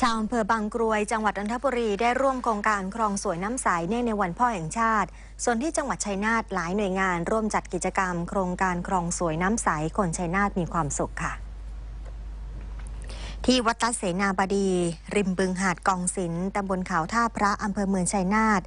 ชาวอำเภอบางกรวยจังหวัดนนทบุรีได้ร่วมโครงการคลองสวยน้ำใสเน่ในวันพ่อแห่งชาติ ส่วนที่จังหวัดชัยนาทหลายหน่วยงานร่วมจัดกิจกรรม โครงการคลองสวยน้ำใสคนชัยนาทมีความสุขค่ะ ที่วัดตัดเสนาบดี ริมบึงหาดกองศิลตำบลเขาท่าพระอำเภอเมืองชัยนาท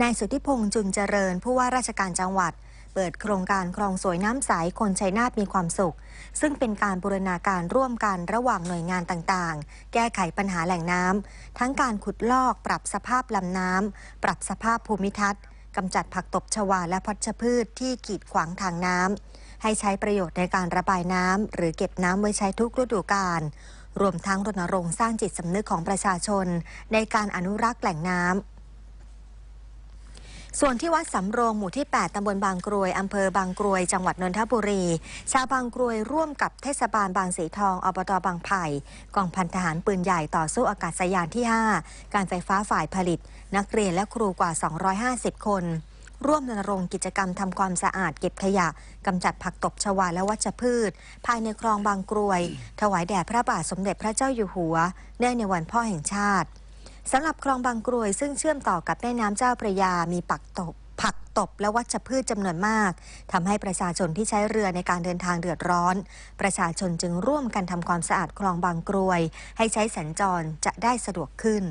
นายสุทธิพงษ์จุนเจริญผู้ว่าราชการจังหวัดเปิดโครงการคลองสวยน้ำใสคนชัยนาทมีความสุข ซึ่งเป็นการบูรณาการร่วมกันระหว่างหน่วยงานต่างๆ แก้ไขปัญหาแหล่งน้ำทั้งการขุดลอกปรับสภาพลำน้ำปรับสภาพภูมิทัศน์กำจัดผักตบชวาและพัชพืชที่กีดขวางทางน้ำให้ใช้ประโยชน์ในการระบายน้ำหรือเก็บน้ำไว้ใช้ทุกฤดูกาลรวมทั้งรณรงค์สร้างจิตสำนึกของประชาชน ในการอนุรักษ์แหล่งน้ำส่วนที่วัดสำโรง หมู่ที่ 8 ตำบลบางกรวย อำเภอบางกรวย จังหวัดนนทบุรี ชาวบางกรวยร่วมกับเทศบาลบางสีทอง อบตบางไผ่กองพันทหารปืนใหญ่ต่อสู้อากาศยานที่ 5 การไฟฟ้าฝ่ายผลิต นักเรียนและครูกว่า 250 คน ร่วมรณรงค์กิจกรรมทำความสะอาดเก็บขยะกำจัดผักตบชวาและวัชพืช ภายในคลองบางกรวย ถวายแด่พระบาทสมเด็จพระเจ้าอยู่หัวเนื่องในวันพ่อแห่งชาติสำหรับคลองบางกรวย ซึ่งเชื่อมต่อกับแม่น้ำเจ้าพระยามีปักตบผักตบและวัชพืชจำนวนมาก ทำให้ประชาชนที่ใช้เรือในการเดินทางเดือดร้อน ประชาชนจึงร่วมกันทำความสะอาดคลองบางกรวย ให้ใช้สัญจรจะได้สะดวกขึ้น